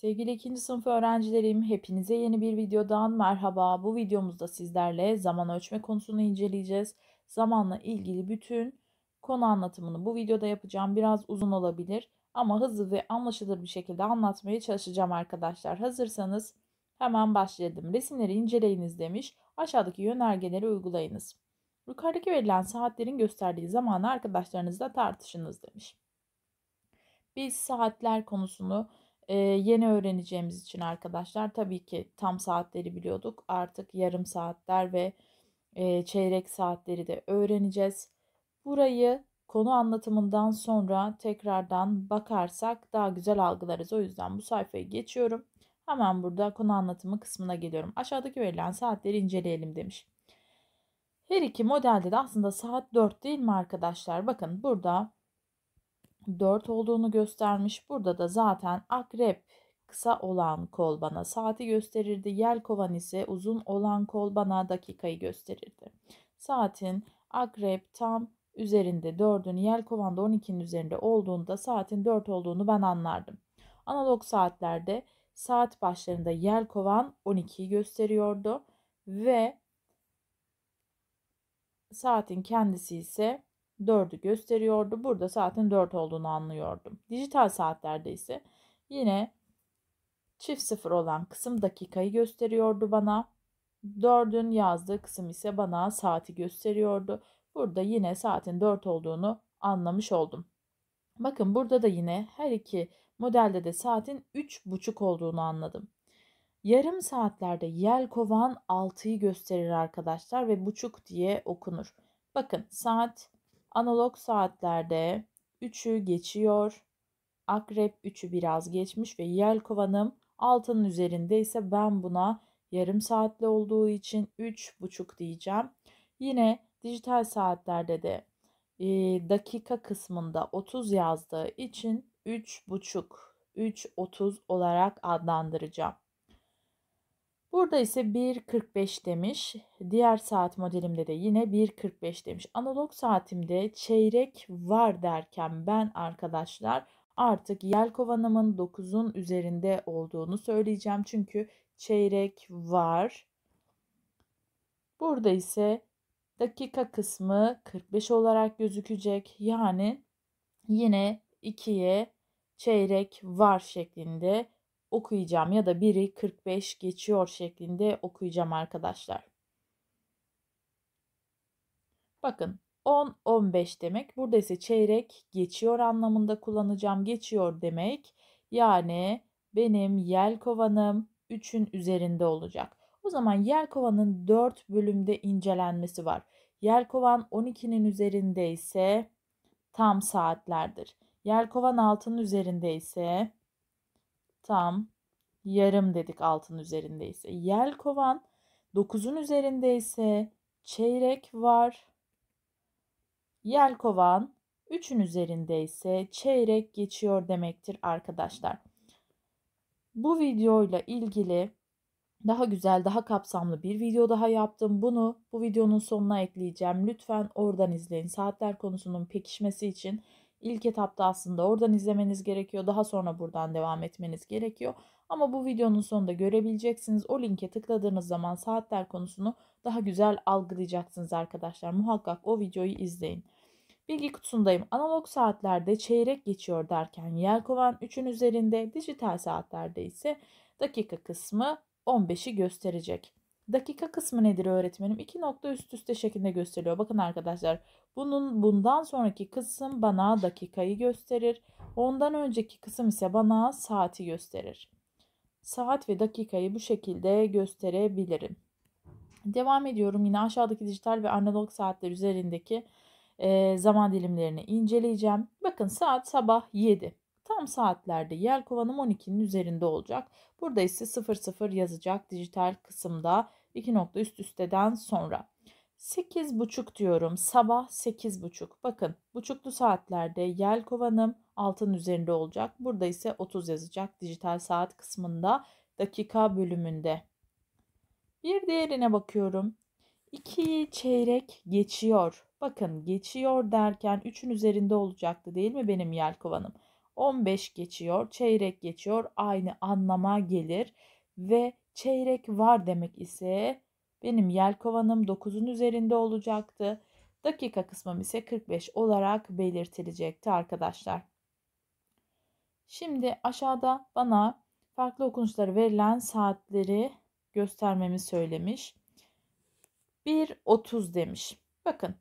Sevgili ikinci sınıf öğrencilerim, hepinize yeni bir videodan merhaba. Bu videomuzda sizlerle zaman ölçme konusunu inceleyeceğiz. Zamanla ilgili bütün konu anlatımını bu videoda yapacağım. Biraz uzun olabilir ama hızlı ve anlaşılır bir şekilde anlatmaya çalışacağım arkadaşlar. Hazırsanız hemen başlayalım. Resimleri inceleyiniz demiş. Aşağıdaki yönergeleri uygulayınız. Yukarıdaki verilen saatlerin gösterdiği zamanı arkadaşlarınızla tartışınız demiş. Biz saatler konusunu ee, yeni öğreneceğimiz için arkadaşlar tabii ki tam saatleri biliyorduk. Artık yarım saatler ve e, çeyrek saatleri de öğreneceğiz. Burayı konu anlatımından sonra tekrardan bakarsak daha güzel algılarız. O yüzden bu sayfayı geçiyorum. Hemen burada konu anlatımı kısmına geliyorum. Aşağıdaki verilen saatleri inceleyelim demiş. Her iki modelde de aslında saat 4 değil mi arkadaşlar? Bakın burada 4 olduğunu göstermiş. Burada da zaten akrep kısa olan kol bana saati gösterirdi. Yelkovan ise uzun olan kol bana dakikayı gösterirdi. Saatin akrep tam üzerinde 4'ün yelkovanda 12'nin üzerinde olduğunda saatin 4 olduğunu ben anlardım. Analog saatlerde saat başlarında yelkovan 12'yi gösteriyordu ve saatin kendisi ise 4'ü gösteriyordu. Burada saatin 4 olduğunu anlıyordum. Dijital saatlerde ise yine çift sıfır olan kısım dakikayı gösteriyordu bana. 4'ün yazdığı kısım ise bana saati gösteriyordu. Burada yine saatin 4 olduğunu anlamış oldum. Bakın burada da yine her iki modelde de saatin 3,5 olduğunu anladım. Yarım saatlerde yel kovan 6'yı gösterir arkadaşlar ve buçuk diye okunur. Bakın saat Analog saatlerde 3'ü geçiyor. Akrep 3'ü biraz geçmiş ve yelkovanım 6'nın üzerinde ise ben buna yarım saatli olduğu için 3,5 diyeceğim. Yine dijital saatlerde de e, dakika kısmında 30 yazdığı için 3,5 3.30 olarak adlandıracağım. Burada ise 1.45 demiş. Diğer saat modelimde de yine 1.45 demiş. Analog saatimde çeyrek var derken ben arkadaşlar artık yel kovanımın 9'un üzerinde olduğunu söyleyeceğim. Çünkü çeyrek var. Burada ise dakika kısmı 45 olarak gözükecek. Yani yine 2'ye çeyrek var şeklinde okuyacağım ya da biri 45 geçiyor şeklinde okuyacağım arkadaşlar. Bakın 10-15 demek. Burada ise çeyrek geçiyor anlamında kullanacağım. Geçiyor demek. Yani benim yel kovanım 3'ün üzerinde olacak. O zaman yel kovanın 4 bölümde incelenmesi var. Yel kovan 12'nin üzerinde ise tam saatlerdir. Yel kovan 6'nın üzerinde ise tam yarım dedik altın üzerindeyse, ise. kovan 9'un üzerindeyse çeyrek var. Yel kovan 3'ün üzerindeyse çeyrek geçiyor demektir arkadaşlar. Bu videoyla ilgili daha güzel, daha kapsamlı bir video daha yaptım. Bunu bu videonun sonuna ekleyeceğim. Lütfen oradan izleyin. Saatler konusunun pekişmesi için İlk etapta aslında oradan izlemeniz gerekiyor. Daha sonra buradan devam etmeniz gerekiyor. Ama bu videonun sonunda görebileceksiniz. O linke tıkladığınız zaman saatler konusunu daha güzel algılayacaksınız arkadaşlar. Muhakkak o videoyu izleyin. Bilgi kutusundayım. Analog saatlerde çeyrek geçiyor derken Yelkovan 3'ün üzerinde, dijital saatlerde ise dakika kısmı 15'i gösterecek. Dakika kısmı nedir öğretmenim? İki nokta üst üste şeklinde gösteriyor. Bakın arkadaşlar bunun bundan sonraki kısım bana dakikayı gösterir. Ondan önceki kısım ise bana saati gösterir. Saat ve dakikayı bu şekilde gösterebilirim. Devam ediyorum yine aşağıdaki dijital ve analog saatler üzerindeki e, zaman dilimlerini inceleyeceğim. Bakın saat sabah 7. Tam saatlerde yer kovanım 12'nin üzerinde olacak. Burada ise 00 yazacak dijital kısımda iki nokta üst üsteden sonra. 8.30 diyorum. Sabah 8.30. Bakın buçuklu saatlerde yel kovanım altın üzerinde olacak. Burada ise 30 yazacak dijital saat kısmında dakika bölümünde. Bir diğerine bakıyorum. 2 çeyrek geçiyor. Bakın geçiyor derken 3'ün üzerinde olacaktı değil mi benim yel kovanım? 15 geçiyor, çeyrek geçiyor aynı anlama gelir ve Çeyrek var demek ise benim yelkovanım 9'un üzerinde olacaktı. Dakika kısmım ise 45 olarak belirtilecekti arkadaşlar. Şimdi aşağıda bana farklı okunuşları verilen saatleri göstermemi söylemiş. 1.30 demiş. Bakın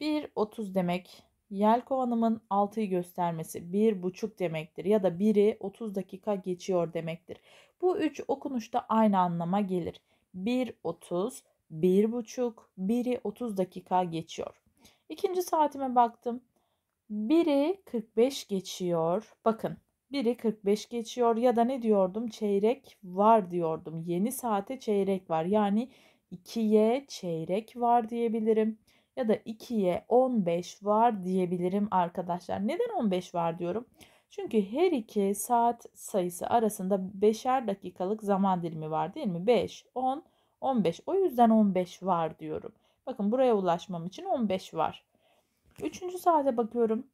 1.30 demek Yelkovan'ımın 6'yı göstermesi 1,5 demektir ya da 1'i 30 dakika geçiyor demektir. Bu 3 okunuşta aynı anlama gelir. 1.30, 1.5, 1'i 30 dakika geçiyor. İkinci saatime baktım. 1'i 45 geçiyor. Bakın 1'i 45 geçiyor ya da ne diyordum? Çeyrek var diyordum. Yeni saate çeyrek var. Yani 2'ye çeyrek var diyebilirim ya da 2'ye 15 var diyebilirim arkadaşlar. Neden 15 var diyorum? Çünkü her iki saat sayısı arasında 5'er dakikalık zaman dilimi var değil mi? 5, 10, 15. O yüzden 15 var diyorum. Bakın buraya ulaşmam için 15 var. Üçüncü saate bakıyorum.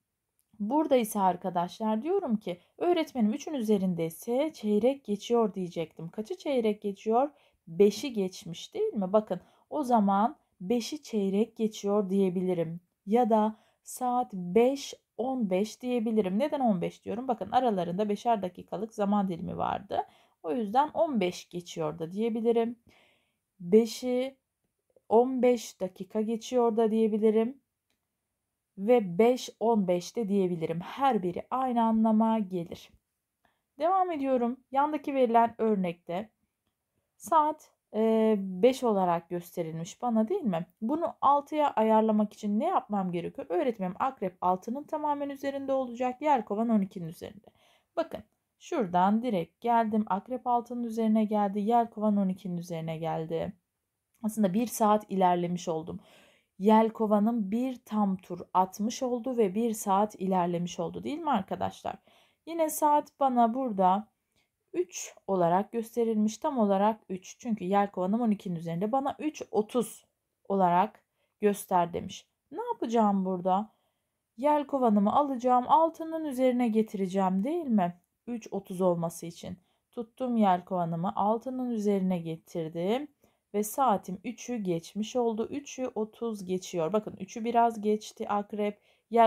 Burada ise arkadaşlar diyorum ki öğretmenim 3'ün ise çeyrek geçiyor diyecektim. Kaçı çeyrek geçiyor? 5'i geçmiş değil mi? Bakın o zaman 5'i çeyrek geçiyor diyebilirim. Ya da saat 5 15 diyebilirim. Neden 15 diyorum? Bakın aralarında 5'er dakikalık zaman dilimi vardı. O yüzden 15 geçiyor da diyebilirim. 5'i 15 dakika geçiyor da diyebilirim. Ve 5 15 de diyebilirim. Her biri aynı anlama gelir. Devam ediyorum. Yandaki verilen örnekte saat 5 olarak gösterilmiş bana değil mi? Bunu 6'ya ayarlamak için ne yapmam gerekiyor? Öğretmenim akrep 6'nın tamamen üzerinde olacak. Yer kovan 12'nin üzerinde. Bakın şuradan direkt geldim. Akrep 6'nın üzerine geldi. Yer kovan 12'nin üzerine geldi. Aslında 1 saat ilerlemiş oldum. Yelkova'nın bir tam tur atmış oldu ve bir saat ilerlemiş oldu değil mi arkadaşlar? Yine saat bana burada 3 olarak gösterilmiş. Tam olarak 3. Çünkü yer kovanım 12'nin üzerinde. Bana 3.30 olarak göster demiş. Ne yapacağım burada? kovanımı alacağım. Altının üzerine getireceğim değil mi? 3.30 olması için. Tuttum kovanımı, altının üzerine getirdim. Ve saatim 3'ü geçmiş oldu. 3'ü 30 geçiyor. Bakın 3'ü biraz geçti akrep.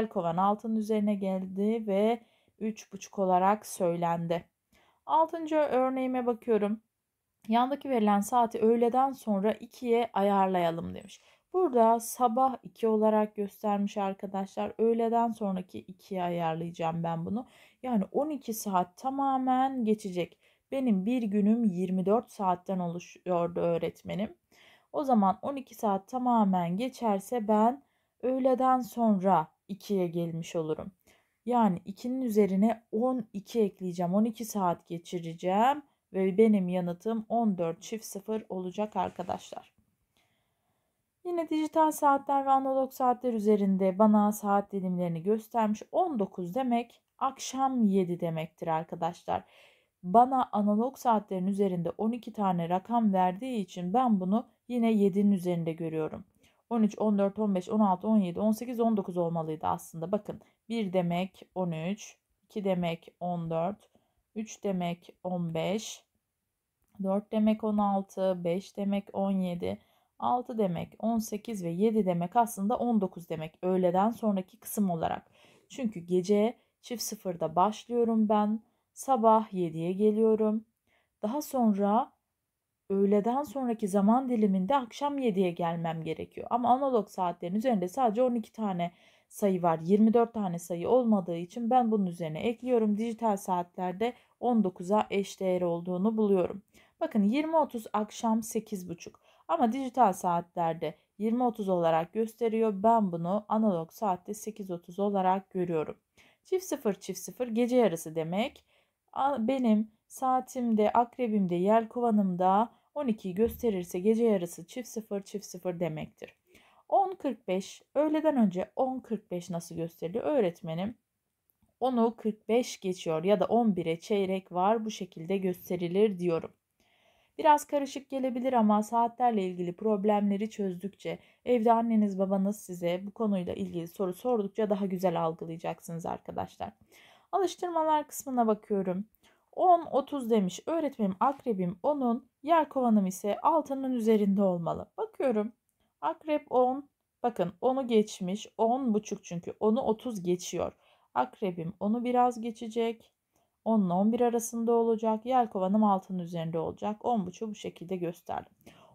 kovan altının üzerine geldi ve 3.5 olarak söylendi. Altıncı örneğime bakıyorum. Yandaki verilen saati öğleden sonra 2'ye ayarlayalım demiş. Burada sabah 2 olarak göstermiş arkadaşlar. Öğleden sonraki 2'ye ayarlayacağım ben bunu. Yani 12 saat tamamen geçecek. Benim bir günüm 24 saatten oluşuyordu öğretmenim. O zaman 12 saat tamamen geçerse ben öğleden sonra 2'ye gelmiş olurum. Yani 2'nin üzerine 12 ekleyeceğim. 12 saat geçireceğim ve benim yanıtım 14 çift 0 olacak arkadaşlar. Yine dijital saatler ve analog saatler üzerinde bana saat dilimlerini göstermiş. 19 demek akşam 7 demektir arkadaşlar. Bana analog saatlerin üzerinde 12 tane rakam verdiği için ben bunu yine 7'nin üzerinde görüyorum. 13, 14, 15, 16, 17, 18, 19 olmalıydı aslında. Bakın 1 demek 13, 2 demek 14, 3 demek 15, 4 demek 16, 5 demek 17, 6 demek 18 ve 7 demek aslında 19 demek öğleden sonraki kısım olarak. Çünkü gece çift sıfırda başlıyorum ben. Sabah 7'ye geliyorum. Daha sonra öğleden sonraki zaman diliminde akşam 7'ye gelmem gerekiyor. Ama analog saatlerin üzerinde sadece 12 tane sayı var. 24 tane sayı olmadığı için ben bunun üzerine ekliyorum. Dijital saatlerde 19'a eş değer olduğunu buluyorum. Bakın 20.30 akşam 8.30 ama dijital saatlerde 20.30 olarak gösteriyor. Ben bunu analog saatte 8.30 olarak görüyorum. Çift 0 çift 0 gece yarısı demek. Benim saatimde, akrebimde, yelkovanımda 12'yi gösterirse gece yarısı çift 0 çift 0 demektir. 10.45 öğleden önce 10.45 nasıl gösteriliyor? Öğretmenim 10'u 45 geçiyor ya da 11'e çeyrek var bu şekilde gösterilir diyorum. Biraz karışık gelebilir ama saatlerle ilgili problemleri çözdükçe evde anneniz babanız size bu konuyla ilgili soru sordukça daha güzel algılayacaksınız arkadaşlar. Alıştırmalar kısmına bakıyorum. 10-30 demiş öğretmenim akrebim onun yer kovanım ise altının üzerinde olmalı. Bakıyorum Akrep 10. Bakın 10'u geçmiş. 10 buçuk çünkü. 10'u 30 geçiyor. Akrebim 10'u biraz geçecek. 10 ile 11 arasında olacak. Yelkovanım altının üzerinde olacak. 10 buçuk bu şekilde gösterdim.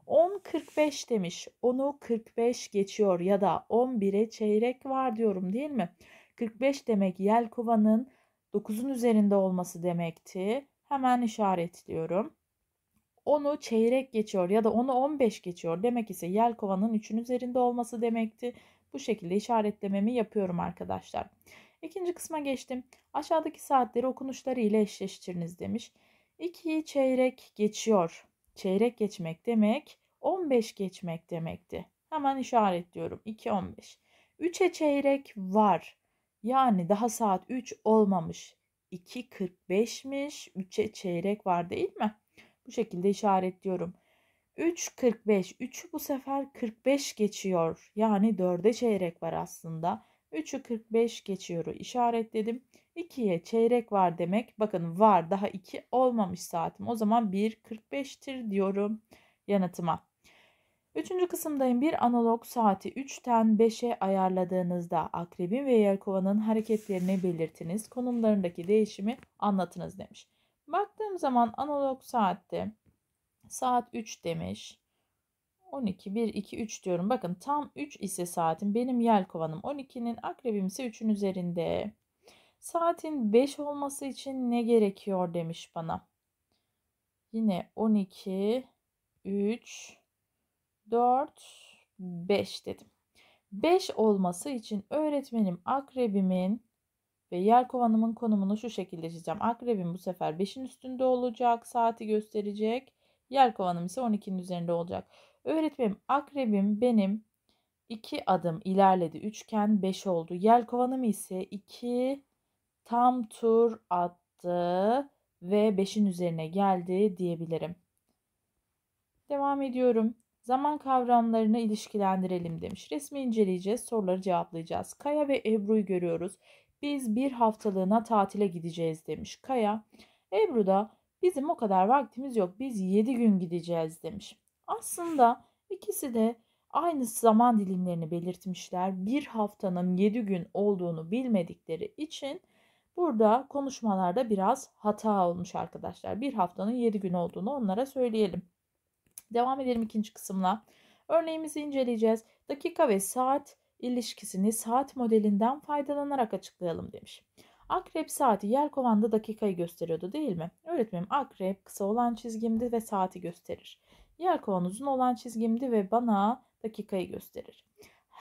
10.45 demiş. 10'u 45 geçiyor ya da 11'e çeyrek var diyorum değil mi? 45 demek yelkovanın 9'un üzerinde olması demekti. Hemen işaretliyorum onu çeyrek geçiyor ya da onu 15 geçiyor demek ise yel kovanın 3'ün üzerinde olması demekti. Bu şekilde işaretlememi yapıyorum arkadaşlar. İkinci kısma geçtim. Aşağıdaki saatleri okunuşları ile eşleştiriniz demiş. 2'yi çeyrek geçiyor. Çeyrek geçmek demek 15 geçmek demekti. Hemen işaretliyorum. 2.15. 3'e çeyrek var. Yani daha saat 3 olmamış. 2.45'miş. 3'e çeyrek var değil mi? Bu şekilde işaretliyorum. 3.45. 3'ü bu sefer 45 geçiyor. Yani 4'e çeyrek var aslında. 3'ü 45 geçiyor işaretledim. 2'ye çeyrek var demek. Bakın var daha 2 olmamış saatim. O zaman 1.45'tir diyorum yanıtıma. Üçüncü kısımdayım. Bir analog saati 3'ten 5'e ayarladığınızda akrebin ve yer kovanın hareketlerini belirtiniz. Konumlarındaki değişimi anlatınız demiş. Baktığım zaman analog saatte saat 3 demiş. 12, 1, 2, 3 diyorum. Bakın tam 3 ise saatin benim yel kovanım 12'nin akrebim ise 3'ün üzerinde. Saatin 5 olması için ne gerekiyor demiş bana. Yine 12, 3, 4, 5 dedim. 5 olması için öğretmenim akrebimin ve yer kovanımın konumunu şu şekilde çizeceğim. Akrebim bu sefer 5'in üstünde olacak. Saati gösterecek. Yer kovanım ise 12'nin üzerinde olacak. Öğretmenim akrebim benim 2 adım ilerledi. Üçgen 5 oldu. Yer kovanım ise 2 tam tur attı ve 5'in üzerine geldi diyebilirim. Devam ediyorum. Zaman kavramlarını ilişkilendirelim demiş. Resmi inceleyeceğiz, soruları cevaplayacağız. Kaya ve Ebru'yu görüyoruz. Biz bir haftalığına tatile gideceğiz demiş Kaya. Ebru da bizim o kadar vaktimiz yok biz 7 gün gideceğiz demiş. Aslında ikisi de aynı zaman dilimlerini belirtmişler. Bir haftanın 7 gün olduğunu bilmedikleri için burada konuşmalarda biraz hata olmuş arkadaşlar. Bir haftanın 7 gün olduğunu onlara söyleyelim. Devam edelim ikinci kısımla. Örneğimizi inceleyeceğiz. Dakika ve saat ilişkisini saat modelinden faydalanarak açıklayalım demiş. Akrep saati yer yelkovanda dakikayı gösteriyordu değil mi? Öğretmenim akrep kısa olan çizgimdi ve saati gösterir. Yer kovan uzun olan çizgimdi ve bana dakikayı gösterir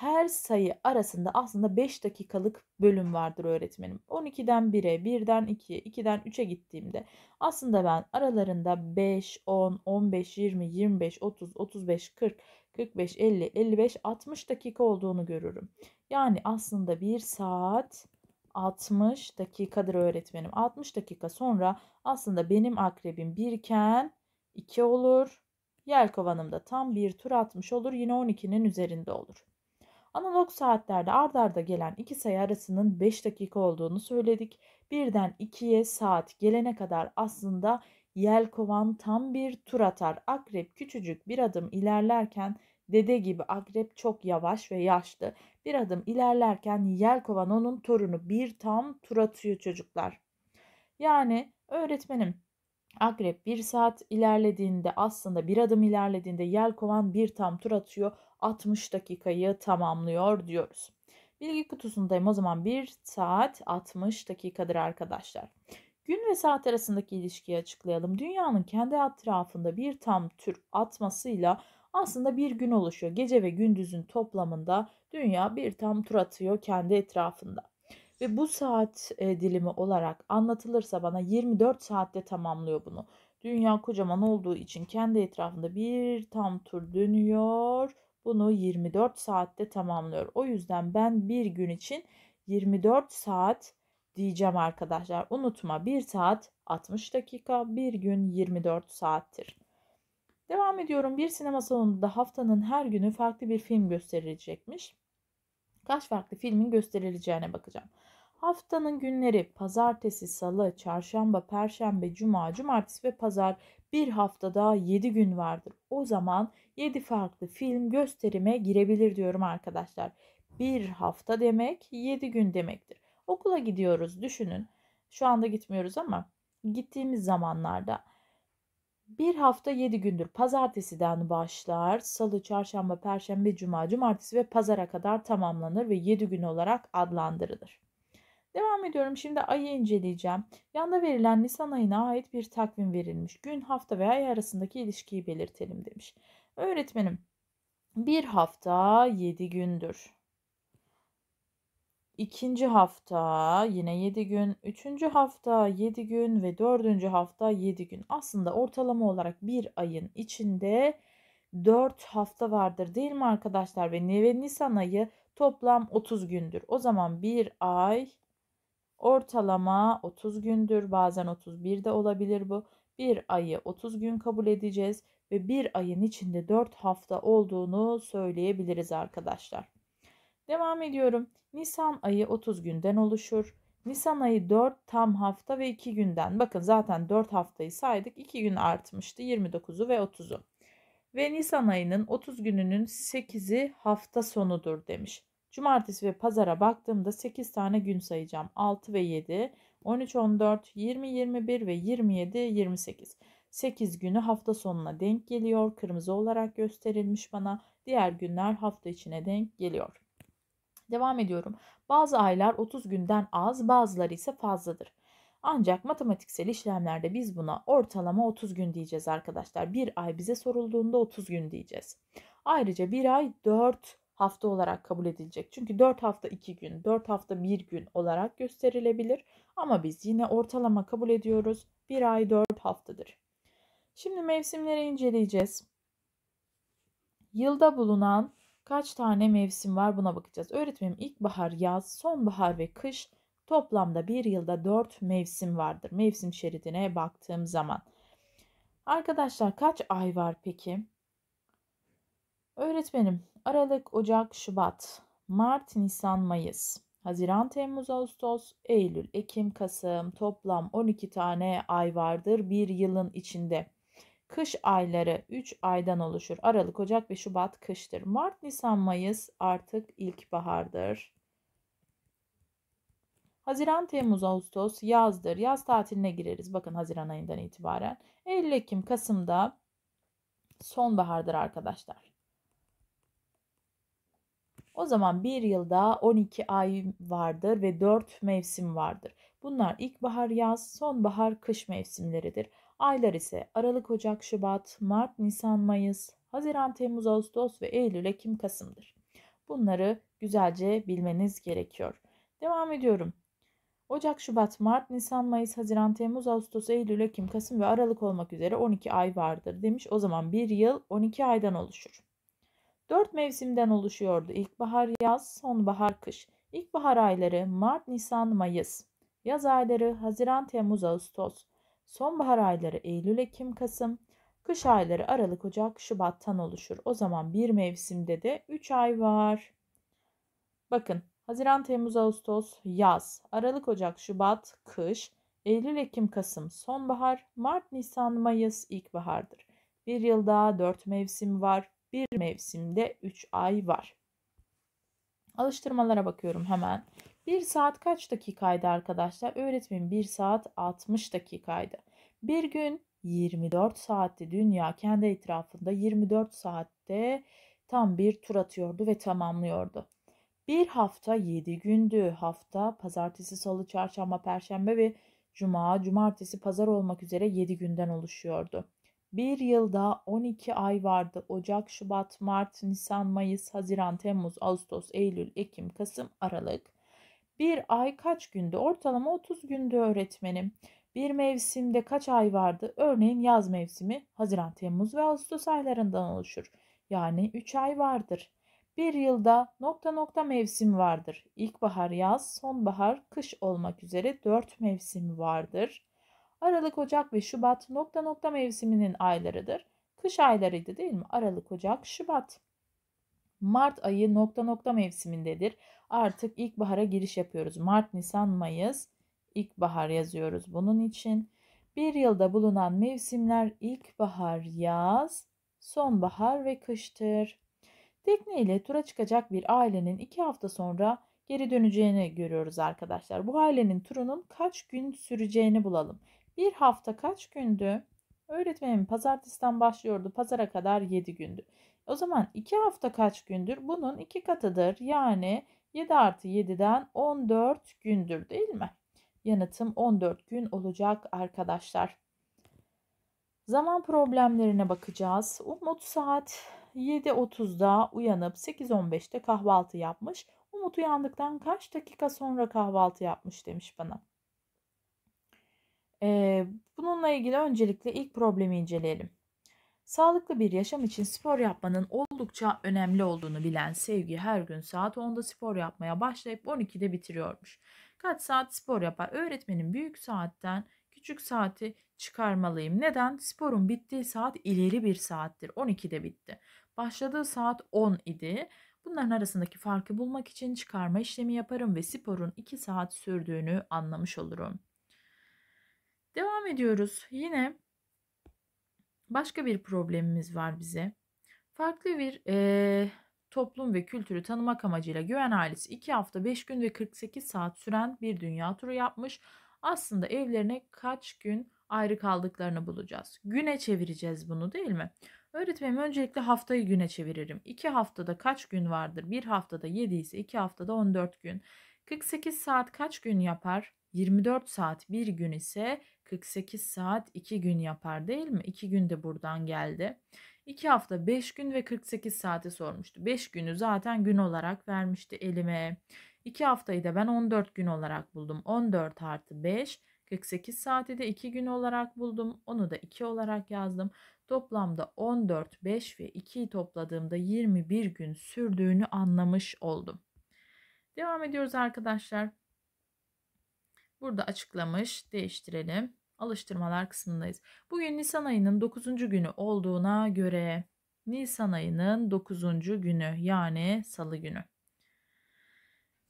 her sayı arasında aslında 5 dakikalık bölüm vardır öğretmenim. 12'den 1'e, 1'den 2'ye, 2'den 3'e gittiğimde aslında ben aralarında 5, 10, 15, 20, 25, 30, 35, 40, 45, 50, 55, 60 dakika olduğunu görürüm. Yani aslında 1 saat 60 dakikadır öğretmenim. 60 dakika sonra aslında benim akrebim birken iken 2 olur. Yelkovanım da tam bir tur atmış olur. Yine 12'nin üzerinde olur. Analog saatlerde ard arda gelen iki sayı arasının 5 dakika olduğunu söyledik. Birden 2'ye saat gelene kadar aslında yelkovan tam bir tur atar. Akrep küçücük bir adım ilerlerken dede gibi akrep çok yavaş ve yaşlı. Bir adım ilerlerken yelkovan onun torunu bir tam tur atıyor çocuklar. Yani öğretmenim Akrep bir saat ilerlediğinde aslında bir adım ilerlediğinde yelkovan bir tam tur atıyor. 60 dakikayı tamamlıyor diyoruz. Bilgi kutusundayım o zaman 1 saat 60 dakikadır arkadaşlar. Gün ve saat arasındaki ilişkiyi açıklayalım. Dünyanın kendi etrafında bir tam tür atmasıyla aslında bir gün oluşuyor. Gece ve gündüzün toplamında dünya bir tam tur atıyor kendi etrafında. Ve bu saat e, dilimi olarak anlatılırsa bana 24 saatte tamamlıyor bunu. Dünya kocaman olduğu için kendi etrafında bir tam tur dönüyor bunu 24 saatte tamamlıyor. O yüzden ben bir gün için 24 saat diyeceğim arkadaşlar. Unutma 1 saat 60 dakika, bir gün 24 saattir. Devam ediyorum. Bir sinema salonunda haftanın her günü farklı bir film gösterilecekmiş. Kaç farklı filmin gösterileceğine bakacağım. Haftanın günleri pazartesi, salı, çarşamba, perşembe, cuma, cumartesi ve pazar bir haftada daha 7 gün vardır. O zaman 7 farklı film gösterime girebilir diyorum arkadaşlar. Bir hafta demek 7 gün demektir. Okula gidiyoruz düşünün. Şu anda gitmiyoruz ama gittiğimiz zamanlarda bir hafta 7 gündür pazartesiden başlar. Salı, çarşamba, perşembe, cuma, cumartesi ve pazara kadar tamamlanır ve 7 gün olarak adlandırılır. Devam ediyorum. Şimdi ayı inceleyeceğim. Yanda verilen Nisan ayına ait bir takvim verilmiş. Gün, hafta veya ay arasındaki ilişkiyi belirtelim demiş. Öğretmenim bir hafta 7 gündür. İkinci hafta yine 7 gün, üçüncü hafta 7 gün ve dördüncü hafta 7 gün. Aslında ortalama olarak bir ayın içinde 4 hafta vardır değil mi arkadaşlar? Ve neve Nisan ayı toplam 30 gündür. O zaman bir ay Ortalama 30 gündür bazen 31 de olabilir bu. Bir ayı 30 gün kabul edeceğiz ve bir ayın içinde 4 hafta olduğunu söyleyebiliriz arkadaşlar. Devam ediyorum. Nisan ayı 30 günden oluşur. Nisan ayı 4 tam hafta ve 2 günden. Bakın zaten 4 haftayı saydık. 2 gün artmıştı. 29'u ve 30'u. Ve Nisan ayının 30 gününün 8'i hafta sonudur demiş. Cumartesi ve pazara baktığımda 8 tane gün sayacağım. 6 ve 7, 13, 14, 20, 21 ve 27, 28. 8 günü hafta sonuna denk geliyor. Kırmızı olarak gösterilmiş bana. Diğer günler hafta içine denk geliyor. Devam ediyorum. Bazı aylar 30 günden az, bazıları ise fazladır. Ancak matematiksel işlemlerde biz buna ortalama 30 gün diyeceğiz arkadaşlar. Bir ay bize sorulduğunda 30 gün diyeceğiz. Ayrıca bir ay 4 hafta olarak kabul edilecek. Çünkü 4 hafta 2 gün, 4 hafta 1 gün olarak gösterilebilir ama biz yine ortalama kabul ediyoruz. 1 ay 4 haftadır. Şimdi mevsimleri inceleyeceğiz. Yılda bulunan kaç tane mevsim var buna bakacağız. Öğretmenim ilkbahar, yaz, sonbahar ve kış toplamda bir yılda 4 mevsim vardır. Mevsim şeridine baktığım zaman. Arkadaşlar kaç ay var peki? Öğretmenim, Aralık, Ocak, Şubat, Mart, Nisan, Mayıs, Haziran, Temmuz, Ağustos, Eylül, Ekim, Kasım toplam 12 tane ay vardır bir yılın içinde. Kış ayları 3 aydan oluşur. Aralık, Ocak ve Şubat kıştır. Mart, Nisan, Mayıs artık ilkbahardır. Haziran, Temmuz, Ağustos yazdır. Yaz tatiline gireriz. Bakın Haziran ayından itibaren. Eylül, Ekim, Kasım'da sonbahardır arkadaşlar. O zaman bir yılda 12 ay vardır ve 4 mevsim vardır. Bunlar ilkbahar, yaz, sonbahar, kış mevsimleridir. Aylar ise Aralık, Ocak, Şubat, Mart, Nisan, Mayıs, Haziran, Temmuz, Ağustos ve Eylül, Ekim, Kasım'dır. Bunları güzelce bilmeniz gerekiyor. Devam ediyorum. Ocak, Şubat, Mart, Nisan, Mayıs, Haziran, Temmuz, Ağustos, Eylül, Ekim, Kasım ve Aralık olmak üzere 12 ay vardır demiş. O zaman bir yıl 12 aydan oluşur. Dört mevsimden oluşuyordu. İlkbahar, yaz, sonbahar, kış. İlkbahar ayları Mart, Nisan, Mayıs. Yaz ayları Haziran, Temmuz, Ağustos. Sonbahar ayları Eylül, Ekim, Kasım. Kış ayları Aralık, Ocak, Şubat'tan oluşur. O zaman bir mevsimde de 3 ay var. Bakın Haziran, Temmuz, Ağustos yaz, Aralık, Ocak, Şubat kış, Eylül, Ekim, Kasım sonbahar, Mart, Nisan, Mayıs ilkbahardır. Bir yılda 4 mevsim var bir mevsimde 3 ay var. Alıştırmalara bakıyorum hemen. 1 saat kaç dakikaydı arkadaşlar? Öğretmenim 1 saat 60 dakikaydı. Bir gün 24 saatte dünya kendi etrafında 24 saatte tam bir tur atıyordu ve tamamlıyordu. Bir hafta 7 gündü. Hafta pazartesi, salı, çarşamba, perşembe ve cuma, cumartesi, pazar olmak üzere 7 günden oluşuyordu. Bir yılda 12 ay vardı. Ocak, Şubat, Mart, Nisan, Mayıs, Haziran, Temmuz, Ağustos, Eylül, Ekim, Kasım, Aralık. Bir ay kaç gündü? Ortalama 30 gündü öğretmenim. Bir mevsimde kaç ay vardı? Örneğin yaz mevsimi Haziran, Temmuz ve Ağustos aylarından oluşur. Yani 3 ay vardır. Bir yılda nokta nokta mevsim vardır. İlkbahar, yaz, sonbahar, kış olmak üzere 4 mevsim vardır. Aralık, Ocak ve Şubat nokta nokta mevsiminin aylarıdır. Kış aylarıydı değil mi? Aralık, Ocak, Şubat. Mart ayı nokta nokta mevsimindedir. Artık ilkbahara giriş yapıyoruz. Mart, Nisan, Mayıs ilkbahar yazıyoruz bunun için. Bir yılda bulunan mevsimler ilkbahar, yaz, sonbahar ve kıştır. Tekne ile tura çıkacak bir ailenin iki hafta sonra geri döneceğini görüyoruz arkadaşlar. Bu ailenin turunun kaç gün süreceğini bulalım. Bir hafta kaç gündü? Öğretmenim pazartesiden başlıyordu. Pazara kadar 7 gündü. O zaman 2 hafta kaç gündür? Bunun 2 katıdır. Yani 7 artı 7'den 14 gündür değil mi? Yanıtım 14 gün olacak arkadaşlar. Zaman problemlerine bakacağız. Umut saat 7.30'da uyanıp 8.15'te kahvaltı yapmış. Umut uyandıktan kaç dakika sonra kahvaltı yapmış demiş bana bununla ilgili öncelikle ilk problemi inceleyelim. Sağlıklı bir yaşam için spor yapmanın oldukça önemli olduğunu bilen Sevgi her gün saat 10'da spor yapmaya başlayıp 12'de bitiriyormuş. Kaç saat spor yapar? Öğretmenin büyük saatten küçük saati çıkarmalıyım. Neden? Sporun bittiği saat ileri bir saattir. 12'de bitti. Başladığı saat 10 idi. Bunların arasındaki farkı bulmak için çıkarma işlemi yaparım ve sporun 2 saat sürdüğünü anlamış olurum. Devam ediyoruz. Yine başka bir problemimiz var bize. Farklı bir e, toplum ve kültürü tanımak amacıyla Güven ailesi 2 hafta 5 gün ve 48 saat süren bir dünya turu yapmış. Aslında evlerine kaç gün ayrı kaldıklarını bulacağız. Güne çevireceğiz bunu değil mi? Öğretmenim öncelikle haftayı güne çeviririm. 2 haftada kaç gün vardır? 1 haftada 7 ise 2 haftada 14 gün. 48 saat kaç gün yapar? 24 saat bir gün ise 48 saat iki gün yapar değil mi? İki gün de buradan geldi. İki hafta 5 gün ve 48 saati sormuştu. 5 günü zaten gün olarak vermişti elime. 2 haftayı da ben 14 gün olarak buldum. 14 artı 5 48 saati de 2 gün olarak buldum. Onu da 2 olarak yazdım. Toplamda 14, 5 ve 2'yi topladığımda 21 gün sürdüğünü anlamış oldum. Devam ediyoruz arkadaşlar. Burada açıklamış. Değiştirelim. Alıştırmalar kısmındayız. Bugün Nisan ayının 9. günü olduğuna göre Nisan ayının 9. günü yani salı günü.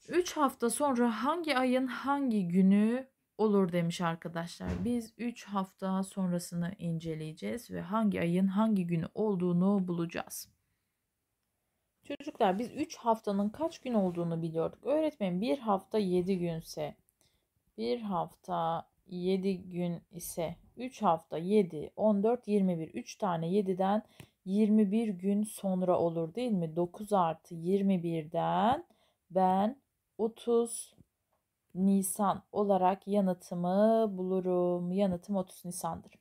3 hafta sonra hangi ayın hangi günü olur demiş arkadaşlar. Biz 3 hafta sonrasını inceleyeceğiz ve hangi ayın hangi günü olduğunu bulacağız. Çocuklar biz 3 haftanın kaç gün olduğunu biliyorduk. Öğretmenim bir hafta 7 günse bir hafta 7 gün ise 3 hafta 7 14 21 3 tane 7'den 21 gün sonra olur değil mi? 9 artı 21'den ben 30 Nisan olarak yanıtımı bulurum. Yanıtım 30 Nisan'dır.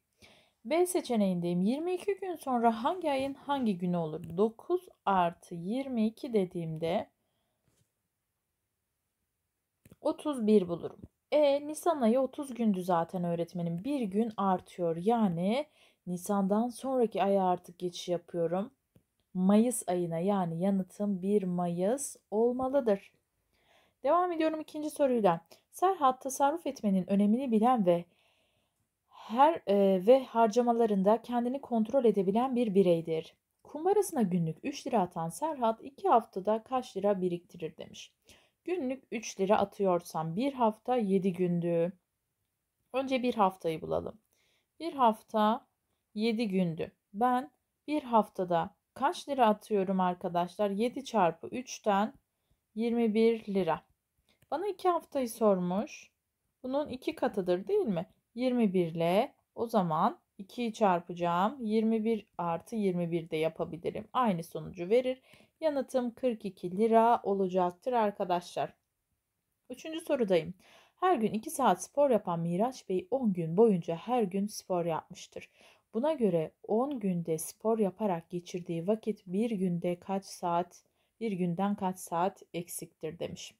B seçeneğindeyim. 22 gün sonra hangi ayın hangi günü olur? 9 artı 22 dediğimde 31 bulurum. E Nisan ayı 30 gündü zaten öğretmenim. Bir gün artıyor. Yani Nisan'dan sonraki aya artık geçiş yapıyorum. Mayıs ayına yani yanıtım 1 Mayıs olmalıdır. Devam ediyorum ikinci soruyla. Serhat tasarruf etmenin önemini bilen ve her e, ve harcamalarında kendini kontrol edebilen bir bireydir. Kumbarasına günlük 3 lira atan Serhat 2 haftada kaç lira biriktirir demiş. Günlük 3 lira atıyorsam 1 hafta 7 gündü. Önce 1 haftayı bulalım. 1 hafta 7 gündü. Ben 1 haftada kaç lira atıyorum arkadaşlar? 7 çarpı 3'ten 21 lira. Bana 2 haftayı sormuş. Bunun 2 katıdır değil mi? 21 ile o zaman 2'yi çarpacağım. 21 artı 21 de yapabilirim. Aynı sonucu verir. Yanıtım 42 lira olacaktır arkadaşlar. Üçüncü sorudayım. Her gün 2 saat spor yapan Miraç Bey 10 gün boyunca her gün spor yapmıştır. Buna göre 10 günde spor yaparak geçirdiği vakit bir günde kaç saat, bir günden kaç saat eksiktir demiş.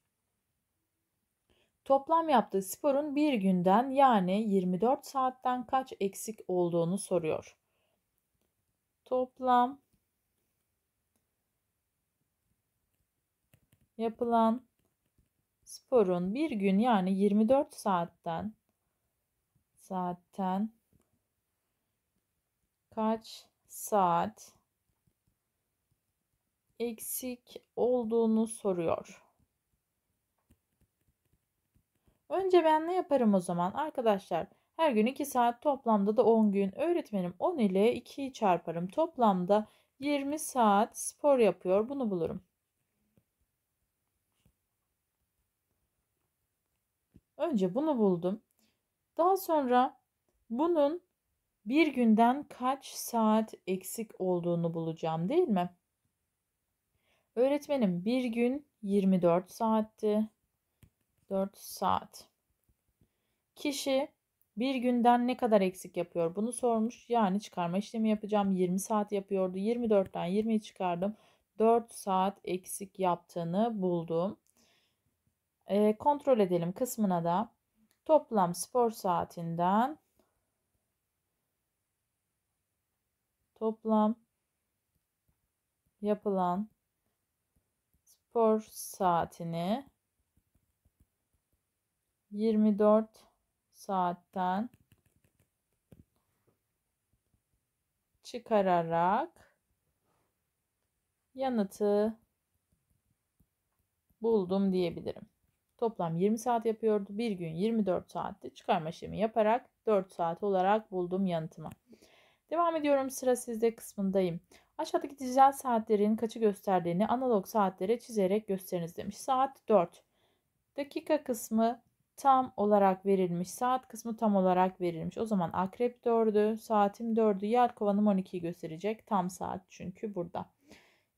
Toplam yaptığı sporun bir günden yani 24 saatten kaç eksik olduğunu soruyor. Toplam yapılan sporun bir gün yani 24 saatten saatten kaç saat eksik olduğunu soruyor. Önce ben ne yaparım o zaman arkadaşlar? Her gün 2 saat toplamda da 10 gün. Öğretmenim 10 ile 2'yi çarparım. Toplamda 20 saat spor yapıyor. Bunu bulurum. Önce bunu buldum. Daha sonra bunun bir günden kaç saat eksik olduğunu bulacağım değil mi? Öğretmenim bir gün 24 saatti. 4 saat. Kişi bir günden ne kadar eksik yapıyor bunu sormuş. Yani çıkarma işlemi yapacağım. 20 saat yapıyordu. 24'ten 20'yi çıkardım. 4 saat eksik yaptığını buldum. E, kontrol edelim kısmına da toplam spor saatinden toplam yapılan spor saatini 24 saatten çıkararak yanıtı buldum diyebilirim. Toplam 20 saat yapıyordu. Bir gün 24 saatte çıkarma işlemi yaparak 4 saat olarak buldum yanıtımı. Devam ediyorum sıra sizde kısmındayım. Aşağıdaki dijital saatlerin kaçı gösterdiğini analog saatlere çizerek gösteriniz demiş. Saat 4. Dakika kısmı tam olarak verilmiş. Saat kısmı tam olarak verilmiş. O zaman akrep 4'ü, saatim 4'ü, yer kovanım 12'yi gösterecek. Tam saat çünkü burada.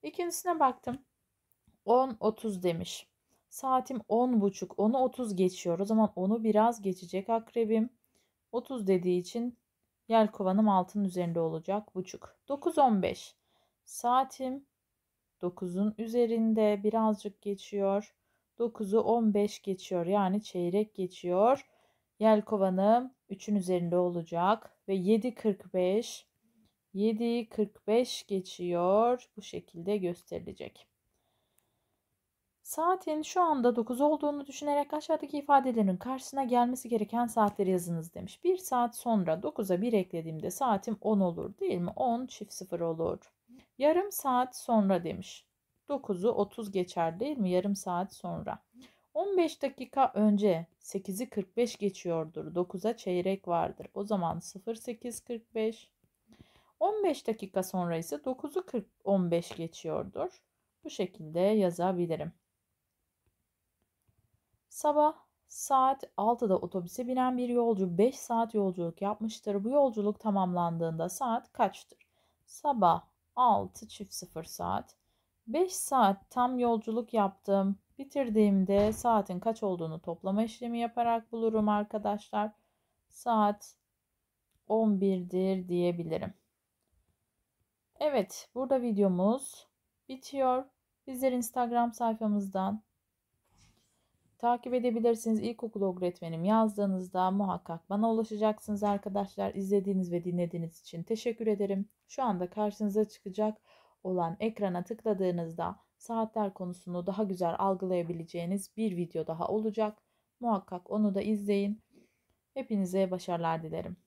İkincisine baktım. 10.30 demiş. Saatim 10.30. 10'u 30 geçiyor. O zaman 10'u biraz geçecek akrebim. 30 dediği için yer kovanım altının üzerinde olacak. Buçuk. 9.15. Saatim 9'un üzerinde birazcık geçiyor. 9'u 15 geçiyor. Yani çeyrek geçiyor. Yelkovanım 3'ün üzerinde olacak. Ve 7.45 7.45 geçiyor. Bu şekilde gösterilecek. Saatin şu anda 9 olduğunu düşünerek aşağıdaki ifadelerin karşısına gelmesi gereken saatleri yazınız demiş. 1 saat sonra 9'a 1 eklediğimde saatim 10 olur değil mi? 10 çift 0 olur. Yarım saat sonra demiş. 9'u 30 geçer değil mi? Yarım saat sonra. 15 dakika önce 8'i 45 geçiyordur. 9'a çeyrek vardır. O zaman 08.45. 15 dakika sonra ise 9'u 15 geçiyordur. Bu şekilde yazabilirim. Sabah saat 6'da otobüse binen bir yolcu 5 saat yolculuk yapmıştır. Bu yolculuk tamamlandığında saat kaçtır? Sabah 6 çift 0 saat. 5 saat tam yolculuk yaptım. Bitirdiğimde saatin kaç olduğunu toplama işlemi yaparak bulurum arkadaşlar. Saat 11'dir diyebilirim. Evet, burada videomuz bitiyor. Bizleri Instagram sayfamızdan takip edebilirsiniz. İlkokul öğretmenim yazdığınızda muhakkak bana ulaşacaksınız arkadaşlar. İzlediğiniz ve dinlediğiniz için teşekkür ederim. Şu anda karşınıza çıkacak olan ekrana tıkladığınızda saatler konusunu daha güzel algılayabileceğiniz bir video daha olacak. Muhakkak onu da izleyin. Hepinize başarılar dilerim.